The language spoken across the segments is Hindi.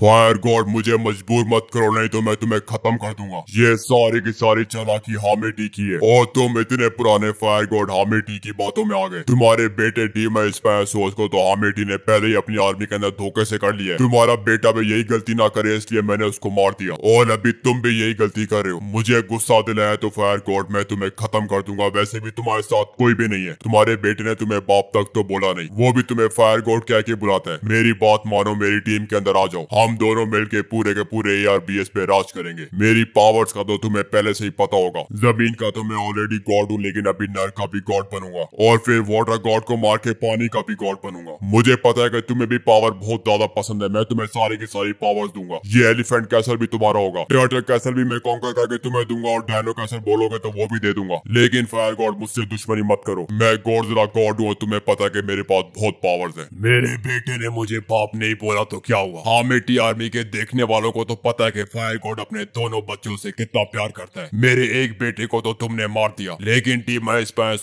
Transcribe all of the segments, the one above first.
फायर गॉड मुझे मजबूर मत करो नहीं तो मैं तुम्हें खत्म कर दूंगा ये सारी की सारी की हामिटी की है और तुम इतने पुराने फायर गॉड हामिटी की बातों में आ गए तुम्हारे बेटे डीमा स्पायर को तो हामिटी ने पहले ही अपनी आर्मी के अंदर धोखे से कर लिया तुम्हारा बेटा भी यही गलती ना करे इसलिए मैंने उसको मार दिया और अभी तुम भी यही गलती कर रहे हो मुझे गुस्सा दिलाया तो फायर गॉड मैं तुम्हें खत्म कर दूंगा वैसे भी तुम्हारे साथ कोई भी नहीं है तुम्हारे बेटे ने तुम्हें बाप तक तो बोला नहीं वो भी तुम्हें फायर गॉड कह के बुलाता है मेरी बात मानो मेरी टीम के अंदर आ जाओ हम हम दोनों मिलके पूरे के पूरे एआरबीएस पे राज करेंगे मेरी पावर्स का तो तुम्हें पहले से ही पता होगा जमीन का तो मैं ऑलरेडी गॉड हूँ लेकिन अभी नर का भी गॉड बनूंगा और फिर वाटर गॉड को मार के पानी का भी गॉड बनूंगा मुझे पता है की तुम्हें भी पावर बहुत ज्यादा पसंद है मैं तुम्हें सारी की सारी पावर दूंगा ये एलिफेंट कैसल भी तुम्हारा होगा टर्टल कैसल भी मैं कॉन्कर करके तुम्हें दूंगा और डायनो कैसल बोलोगे तो वो भी दे दूंगा लेकिन फायर गॉड मुझसे दुश्मनी मत करो मैं गॉड जरा गॉड हूँ तुम्हें पता है की मेरे पास बहुत पावर्स है मेरे बेटे ने मुझे बाप नहीं बोला तो क्या हुआ हाँ मेटी आर्मी के देखने वालों को तो पता है कि फायर गॉड अपने दोनों बच्चों से कितना प्यार करता है मेरे एक बेटे को तो तुमने मार दिया लेकिन टीम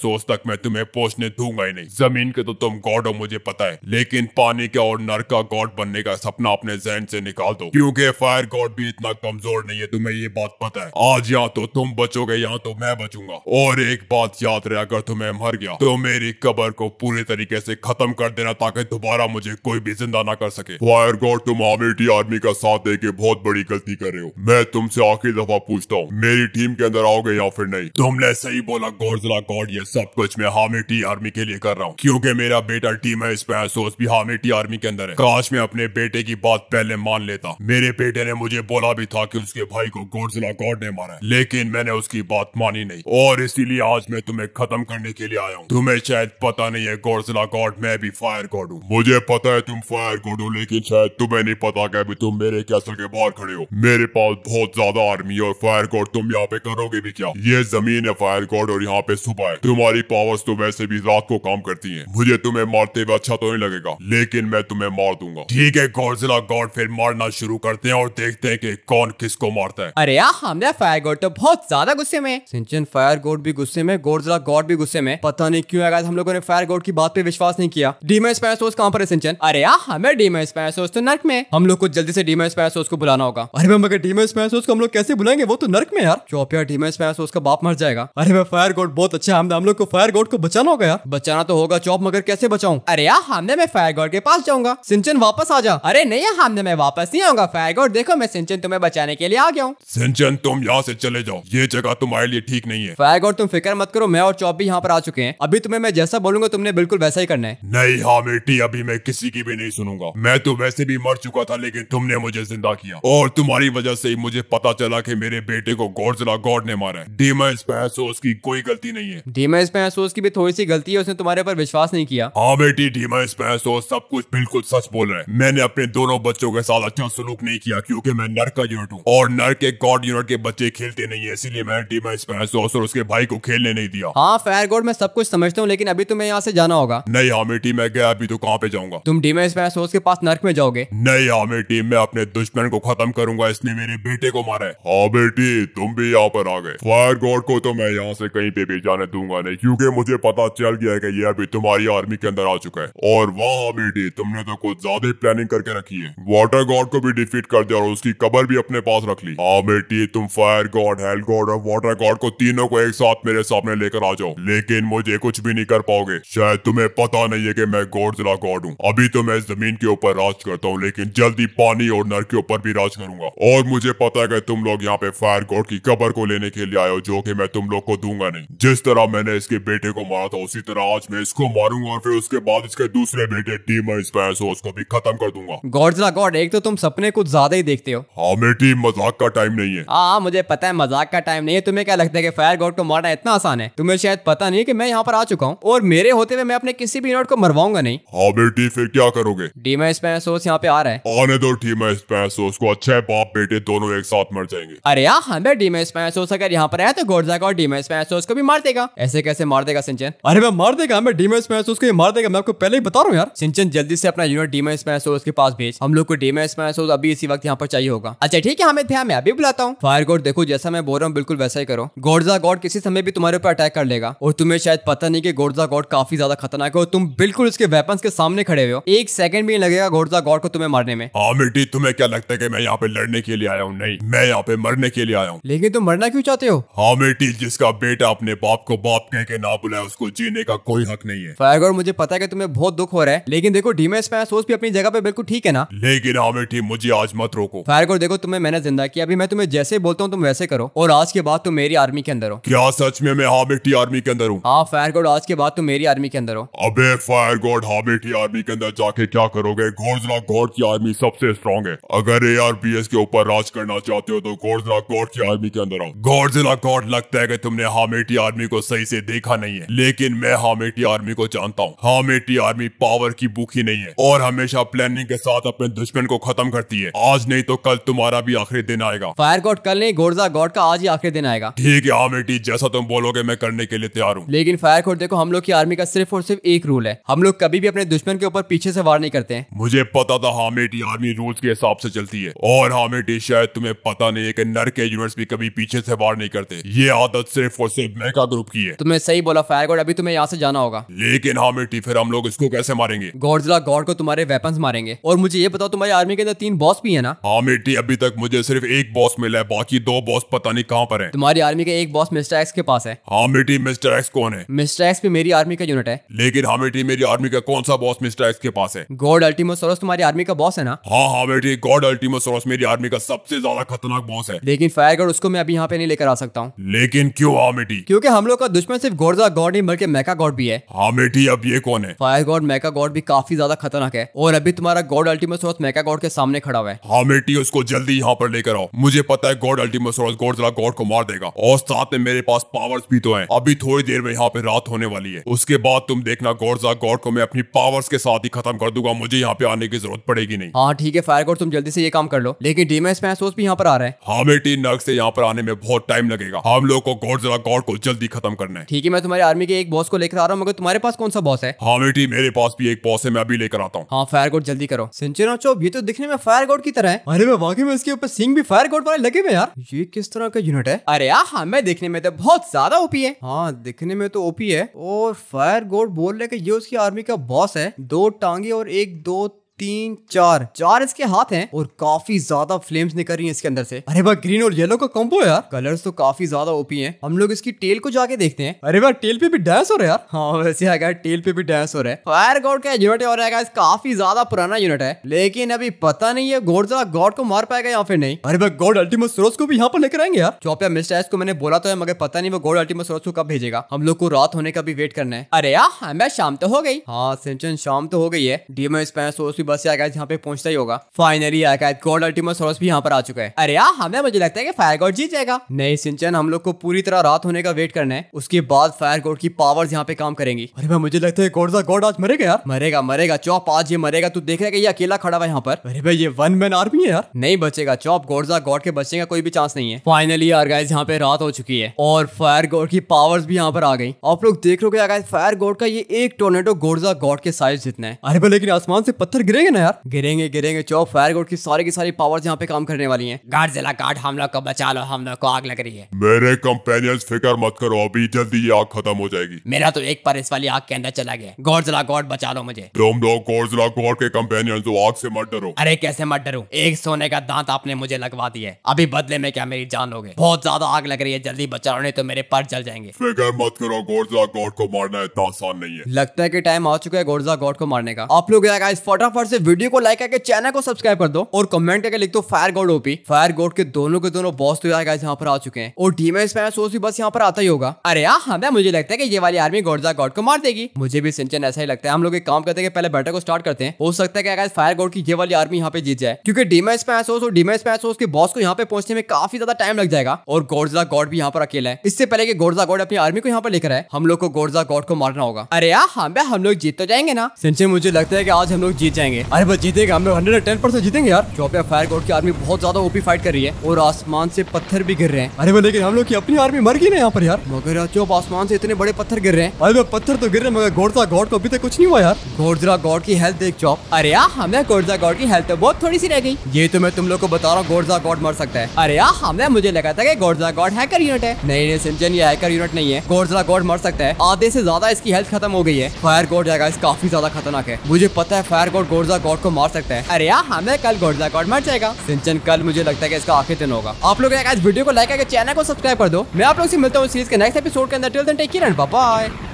सोच तक मैं तुम्हें पहुंचने दूंगा ही नहीं जमीन के तो तुम गॉड हो मुझे पता है लेकिन पानी का और नर का गॉड बनने का सपना अपने जहन से निकाल दो क्योंकि फायर गॉड भी इतना कमजोर नहीं है तुम्हें ये बात पता है आज यहाँ तो तुम बचोगे यहाँ तो मैं बचूंगा और एक बात याद रहे अगर तुम्हें मर गया तो मेरी कबर को पूरे तरीके से खत्म कर देना ताकि दोबारा मुझे कोई भी जिंदा ना कर सके फायर गॉड तुम हामिल किसी आदमी का साथ दे के बहुत बड़ी गलती कर रहे हो मैं तुमसे आखिरी दफा पूछता हूँ मेरी टीम के अंदर आओगे या फिर नहीं तुमने सही बोला गौरजला गॉड ये सब कुछ मैं हामी टी आर्मी के लिए कर रहा हूँ क्यूँकी मेरा बेटा टीम है इसमें भी हामी टी आर्मी के अंदर है काश मैं अपने बेटे की बात पहले मान लेता मेरे बेटे ने मुझे बोला भी था की उसके भाई को गौरजला गॉड ने मारा लेकिन मैंने उसकी बात मानी नहीं और इसीलिए आज मैं तुम्हें खत्म करने के लिए आया हूँ तुम्हें शायद पता नहीं है गौरजला गॉड मैं भी फायर गॉड हूँ मुझे पता है तुम फायर गॉड हो लेकिन शायद तुम्हें नहीं पता है अभी तुम मेरे कैसल के बाहर खड़े हो मेरे पास बहुत ज्यादा आर्मी और फायर कोड तुम यहाँ पे करोगे भी क्या ये जमीन है फायर कोड और यहाँ पे सुबह है तुम्हारी पावर्स तो वैसे भी रात को काम करती है मुझे तुम्हें मारते हुए अच्छा तो नहीं लगेगा लेकिन मैं तुम्हें मार दूंगा ठीक है गौरजिला गॉड फिर मारना शुरू करते हैं और देखते हैं कि कौन किसको मारता है अरे यार हमला फायर गोड तो बहुत ज्यादा गुस्से में सिंचन फायर गोड भी गुस्से में गौरजिला गॉड भी गुस्से में पता नहीं क्यों हम लोगों ने फायर गोड की बात पे विश्वास नहीं किया डीमेस स्पैसोस कहाँ पर है सिंचन अरे यार हमें डीमेस स्पैसोस तो नर्क में हम लोग लोग को जल्दी से डीमेस पैसोस को बुलाना होगा अरे मैम अगर डीमेस पैसोस को हम लोग कैसे बुलाएंगे वो तो नर्क में यार चौप यार डीमेस पैसोस का बाप मर जाएगा अरे मैं फायर गोड बहुत अच्छा हमने हम लोग को फायर गोड को बचाना होगा यार बचाना तो होगा चौप मगर कैसे बचाऊ अरे यार हमने मैं फायर गोड के पास जाऊंगा सिंचन वापस आ जा अरे नहीं हमने मैं वापस नहीं आऊंगा फायर गोड देखो मैं सिंचन तुम्हें बचाने के लिए आ गया हूँ सिंचन तुम यहाँ से चले जाओ ये जगह तुम्हारे लिए ठीक नहीं है फायर गोड तुम फिक्र मत करो मैं और चौप भी यहाँ पर आ चुके हैं अभी तुम्हें मैं जैसा बोलूंगा तुमने बिल्कुल वैसा ही करना है नहीं हाँ बेटी अभी मैं किसी की भी नहीं सुनूंगा मैं तो वैसे भी मर चुका था लेकिन तुमने मुझे जिंदा किया और तुम्हारी वजह से ही मुझे पता चला कि मेरे बेटे को गॉडजिला गॉड ने मारा है डीमस पैसोस की कोई गलती नहीं है डीमस पैसोस की भी थोड़ी सी गलती है उसने तुम्हारे पर विश्वास नहीं किया हाँ बेटी डीमस पैसोस सब कुछ बिल्कुल सच बोल रहे हैं मैंने अपने दोनों बच्चों के साथ अच्छा सलूक नहीं किया क्यूँकी मैं नर का यूनिट हूँ और नर के गॉड यूनिट के बच्चे खेलते नहीं है इसीलिए मैं डीमस पैसोस और उसके भाई को खेलने नहीं दिया हाँ फायर गोड मैं सब कुछ समझता हूँ लेकिन अभी तुम्हें यहाँ से जाना होगा नहीं हाँ बेटी मैं गया अभी तो कहाँ पे जाऊंगा तुम डीमस पैसोस के पास नर्क में जाओगे नहीं हाँ अपनी टीम में अपने दुश्मन को खत्म करूंगा इसने मेरे बेटे को मारा है हाँ बेटी तुम भी यहाँ पर आ गए फायर गॉड को तो मैं यहाँ से कहीं पे भी जाने दूंगा नहीं क्योंकि मुझे पता चल गया है कि ये अभी तुम्हारी आर्मी के अंदर आ चुका है और वाह बेटी तुमने तो कुछ ज्यादा प्लानिंग करके रखी है वाटर गॉड को भी डिफीट कर दिया और उसकी कबर भी अपने पास रख ली हाँ बेटी तुम फायर गॉड हेल गॉड और वाटर गॉड को तीनों को एक साथ मेरे सामने लेकर आ जाओ लेकिन मुझे कुछ भी नहीं कर पाओगे शायद तुम्हें पता नहीं है की मैं गॉड जिला गॉड हूँ अभी तो मैं जमीन के ऊपर राज करता हूँ लेकिन जल्दी पानी और नर के ऊपर भी राज करूंगा और मुझे पता है कि तुम लोग यहाँ पे फायर गॉड की कबर को लेने के लिए आए हो जो कि मैं तुम लोग को दूंगा नहीं जिस तरह मैंने इसके बेटे को मारा था उसी तरह आज मैं इसको मारूंगा और फिर उसके बाद इसके दूसरे बेटे टीम उसको भी खत्म कर दूंगा गॉडजला गॉड एक तो तुम सपने कुछ ज्यादा ही देखते हो हमें हाँ, टीम मजाक का टाइम नहीं है हाँ, हाँ मुझे पता है मजाक का टाइम नहीं है तुम्हें क्या लगता है कि फायर गॉड को मारना इतना आसान है तुम्हें शायद पता नहीं है कि मैं यहाँ पर आ चुका हूँ और मेरे होते हुए मैं अपने किसी भी नोट को मरवाऊंगा नहीं हाँ बेटी फिर क्या करोगे डीमा स्पेसोस यहाँ पे आ रहा है आने रहने दो टीमस पैसोस को अच्छे बाप बेटे दोनों एक साथ मर जाएंगे अरे यार हमें डीमेस पैसोस अगर यहाँ पर आया तो गोडजैक और डीम पैसोस को भी मार देगा ऐसे कैसे मार देगा सिंचन अरे मैं मार देगा हमें डीम पैसोस को मार देगा मैं आपको पहले ही बता रहा हूँ यार सिंचन जल्दी से अपना यूनिट डीमेस पैसोस के पास भेज हम लोग को डीमेस पैसोस तो अभी इसी वक्त यहाँ पर चाहिए होगा अच्छा ठीक है हमें ध्यान मैं अभी बुलाता हूँ फायर गोड देखो जैसा मैं बोल रहा हूँ बिल्कुल वैसा ही करो गोडजा गॉड किसी समय भी तुम्हारे ऊपर अटैक कर लेगा और तुम्हें शायद पता नहीं की गोडजा गॉड काफी ज्यादा खतरनाक है और तुम बिल्कुल उसके वेपन के सामने खड़े हुए हो एक सेकंड भी लगेगा गोडजा गॉड को तुम्हें मारने में हाँ, हाँ मिट्टी तुम्हें क्या लगता है कि मैं यहाँ पे लड़ने के लिए आया हूँ नहीं मैं यहाँ पे मरने के लिए आया हूँ लेकिन तुम मरना क्यों चाहते हो हाँ मिट्टी जिसका बेटा अपने बाप को बाप कह के ना बुलाया उसको जीने का कोई हक नहीं है फायगर मुझे पता है तुम्हें बहुत दुख हो रहा है लेकिन देखो डीमे सोच भी अपनी जगह पे बिल्कुल ठीक है ना लेकिन हाँ मिट्टी मुझे आज मत रोको फायरगोर देखो तुम्हें मैंने जिंदा किया अभी मैं तुम्हें जैसे बोलता हूँ तुम वैसे करो और आज के बाद तुम मेरी आर्मी के अंदर हो क्या सच में मैं हाँ मिट्टी आर्मी के अंदर हूँ हाँ फायर आज के बाद तुम मेरी आर्मी के अंदर हो अबे फायरगोड हाँ मिट्टी आर्मी के अंदर जाके क्या करोगे घोड़जला घोड़ की आर्मी सब सबसे स्ट्रॉन्ग है अगर ए आर पी एस के ऊपर राज करना चाहते हो तो गौरजिला कोर्ट की आर्मी के अंदर आओ गौरजिला कोर्ट लगता है कि तुमने हामेटी आर्मी को सही से देखा नहीं है लेकिन मैं हामेटी आर्मी को जानता हूँ हामेटी आर्मी पावर की भूखी नहीं है और हमेशा प्लानिंग के साथ अपने दुश्मन को खत्म करती है आज नहीं तो कल तुम्हारा भी आखिरी दिन आएगा फायर कोर्ट कल नहीं गोरजा गॉड का आज ही आखिरी दिन आएगा ठीक है हामेटी जैसा तुम बोलोगे मैं करने के लिए तैयार हूँ लेकिन फायर कोर्ट देखो हम लोग की आर्मी का सिर्फ और सिर्फ एक रूल है हम लोग कभी भी अपने दुश्मन के ऊपर पीछे से वार नहीं करते हैं मुझे पता था हामेटी आर्मी आर्मी रूल्स के हिसाब से चलती है और हाँ मेटी शायद तुम्हें पता नहीं है कि नर के यूनिट्स भी कभी पीछे से वार नहीं करते ये आदत सिर्फ और सिर्फ मेका ग्रुप की है तुम्हें सही बोला फायर गॉड अभी तुम्हें यहाँ से जाना होगा लेकिन हाँ मेटी फिर हम लोग इसको कैसे मारेंगे गॉडजिला गॉड को तुम्हारे वेपन मारेंगे और मुझे ये बताओ तुम्हारी आर्मी के अंदर तीन बॉस भी है ना हाँ मेटी अभी तक मुझे सिर्फ एक बॉस मिला है बाकी दो बॉस पता नहीं कहाँ पर है तुम्हारी आर्मी का एक बॉस मिस्टर एक्स के पास है हाँ मेटी मिस्टर एक्स कौन है मिस्टर एक्स भी मेरी आर्मी का यूनिट है लेकिन हाँ मेटी मेरी आर्मी का कौन सा बॉस मिस्टर एक्स के पास है गॉड अल्टीमोसोरस तुम्हारी आर्मी का बॉस है ना हाँ हाँ बेटी गॉड अल्टीमोसोरस मेरी आर्मी का सबसे ज्यादा खतरनाक बॉस है लेकिन फायरगढ़ उसको मैं अभी यहाँ पे नहीं लेकर आ सकता हूँ लेकिन क्यों हाँ, बेटी क्योंकि हम लोग का दुश्मन सिर्फ गोर्जा गॉड नहीं बल्कि मेका गॉड भी है हाँ, बेटी अब ये कौन है फायर गॉड मेका गॉड भी काफी ज्यादा खतरनाक है और अभी तुम्हारा गॉड अल्टीमोसोरस मेका गॉड के सामने खड़ा हुआ है हाँ, बेटी उसको जल्दी यहाँ पर लेकर आओ मुझे पता है गॉड अल्टीमोसोरस गोर्जा गॉड को मार देगा और साथ में मेरे पास पावर्स भी तो है अभी थोड़ी देर में यहाँ पे रात होने वाली है उसके बाद तुम देखना गोर्जा गॉड को मैं अपनी पावर्स के साथ ही खत्म कर दूंगा मुझे यहाँ पे आने की जरूरत पड़ेगी नहीं हाँ ठीक है फायर तुम जल्दी से ये काम कर लो लेकिन डीमेस मैसोस भी यहाँ पर आ रहे हैं हाँ बेटी नग से यहाँ पर आने में बहुत टाइम लगेगा हम लोग को गौर जरा गौर को जल्दी खत्म करना है ठीक है मैं तुम्हारे आर्मी के एक बॉस को लेकर आ रहा हूँ मगर तुम्हारे पास कौन सा बॉस है हाँ बेटी मेरे पास भी एक बॉस है मैं अभी लेकर आता हूँ हाँ फायर जल्दी करो सिंचना चौब ये तो दिखने में फायर की तरह है अरे मैं वाकई में इसके ऊपर सिंह भी फायर वाले लगे हुए यार ये किस तरह का यूनिट है अरे हाँ मैं देखने में तो बहुत ज्यादा ओपी है हाँ दिखने में तो ओपी है और फायर गोड बोल रहे ये उसकी आर्मी का बॉस है दो टांगे और एक दो तीन चार चार इसके हाथ हैं और काफी ज्यादा फ्लेम्स निकल रही हैं इसके अंदर से अरे भाई ग्रीन और येलो का कॉम्बो यार कलर्स तो काफी ज्यादा ओपी हैं हम लोग इसकी टेल को जाके देखते हैं अरे भाई टेल पे भी डांस हो रहा है यार हाँ वैसे है यार टेल पे भी डांस हो रहा है फायर गॉड का यूनिट और है काफी ज्यादा पुराना यूनिट है लेकिन अभी पता नहीं है जरा गॉड को मार पाएगा या फिर नहीं अरे भाई गोड अल्टीमेट सोरोस को भी यहाँ पर लेकर आएंगे यार चौपिया मिस्टर को मैंने बोला तो है मगर पता नहीं वो गॉड अल्टीमेट सोरोस को कब भेजेगा हम लोग को रात होने का भी वेट करना है अरे यार हमें शाम तो हो गई हाँ सिंचन शाम तो हो गई है डीएमएस स्पैन की बस से आकाश यहाँ पे पहुंचता ही होगा फाइनली आकाश गॉड अल्टीमस हॉर्स भी यहाँ पर आ चुका है अरे यार हमें मुझे लगता है कि फायर गॉड जीत जाएगा नहीं सिंचन हम लोग को पूरी तरह रात होने का वेट करना है उसके बाद फायर गॉड की पावर्स यहाँ पे काम करेंगी अरे भाई मुझे लगता है गॉड गॉड आज मरेगा यार मरेगा मरेगा चौप आज ये मरेगा तू देख रहे ये अकेला खड़ा हुआ यहाँ पर अरे भाई ये वन मैन आर्मी है यार नहीं बचेगा चौप गोडजा गॉड के बचने का कोई भी चांस नहीं है फाइनली यार गाइज यहाँ पे रात हो चुकी है और फायर गॉड की पावर्स भी यहाँ पर आ गई आप लोग देख लो हो फायर गॉड का ये एक टोर्नेडो गोडजा गॉड के साइज जितना है अरे भाई लेकिन आसमान से पत्थर गिर गिरेंगे ना यार गिरेंगे गिरेंगे चौक फायर गोड की सारी की सारी पावर्स यहाँ पे काम करने वाली हैं गार्ड जिला गार्ड हम लोग को बचा लो हम लोग को आग लग रही है मेरे कंपेनियंस फिकर मत करो अभी जल्दी ये आग खत्म हो जाएगी मेरा तो एक पर इस वाली आग के अंदर चला गया गौर जिला गॉड बचा लो मुझे तुम लोग गौर जिला गौड के कंपेनियंस तो आग ऐसी मत डरो अरे कैसे मत डरू एक सोने का दांत आपने मुझे लगवा दिया अभी बदले में क्या मेरी जान हो बहुत ज्यादा आग लग रही है जल्दी बचाओ नहीं तो मेरे पर जल जाएंगे फिकर मत करो गौर जिला गौड को मारना इतना आसान नहीं है लगता है की टाइम आ चुका है गौरजा गौड को मारने का आप लोग फटाफट से वीडियो को लाइक करके चैनल को सब्सक्राइब कर दो और कमेंट करके लिख दो फायर गोड ओपी फायर गोड के दोनों के दोनों बॉस तो यार यहाँ पर आ चुके हैं और डीमेज सोच भी बस यहाँ पर आता ही होगा अरे यहाँ हमें मुझे लगता है कि ये वाली आर्मी गोडा गॉड को मार देगी मुझे भी सिंचन ऐसा ही लगता है हम लोग एक काम करते हैं पहले बैटर को स्टार्ट करते हैं हो सकता है कि फायर गोड की ये वाली आर्मी यहाँ पे जीत जाए क्योंकि डीमेज पैसोस और डीमेज पैसोस के बॉस को यहाँ पे पहुंचने में काफी ज्यादा टाइम लग जाएगा और गोडजा गॉड भी यहाँ पर अकेला है इससे पहले की गोडजा गॉड अपनी आर्मी को यहाँ पर लेकर आए हम लोग को गोडजा गॉड को मारना होगा अरे यहाँ हम लोग जीत तो जाएंगे ना सिंचन मुझे लगता है की आज हम लोग जीत जाएंगे जीतेंगे अरे बस जीतेगा हम लोग हंड्रेड टेन परसेंट जीतेंगे यार चौपिया फायर कोर्ट की आर्मी बहुत ज्यादा ओपी फाइट कर रही है और आसमान से पत्थर भी गिर रहे हैं अरे लेकिन हम लोग की अपनी आर्मी मर गई ना यहाँ पर यार मगर चौप आसमान से इतने बड़े पत्थर गिर रहे हैं अरे पत्थर तो गिर रहे मगर गोडा गॉड को अभी तक कुछ नहीं हुआ यार गोडजरा गॉड की हेल्थ देख चौप अरे यार हमें गोडजा गॉड की हेल्थ तो बहुत थोड़ी सी रह गई ये तो मैं तुम लोग को बता रहा हूँ गोडजा गॉड मर सकता है अरे यार हमें मुझे लगा था कि गोडजा गॉड हैकर यूनिट है नहीं नहीं सिंचन ये हैकर यूनिट नहीं है गोडजरा गॉड मर सकता है आधे से ज्यादा इसकी हेल्थ खत्म हो गई है फायर गोड जाएगा काफी ज्यादा खतरनाक है मुझे पता है फायर गोड गोर्जा गॉड को मार सकते हैं अरे यार हमें कल गोर्जा गॉड मर जाएगा सिंचन कल मुझे लगता है कि इसका आखिरी दिन होगा आप लोग वीडियो को लाइक करके चैनल को सब्सक्राइब कर दो मैं आप लोग से मिलता हूँ सीरीज के नेक्स्ट एपिसोड के अंदर टेक बाय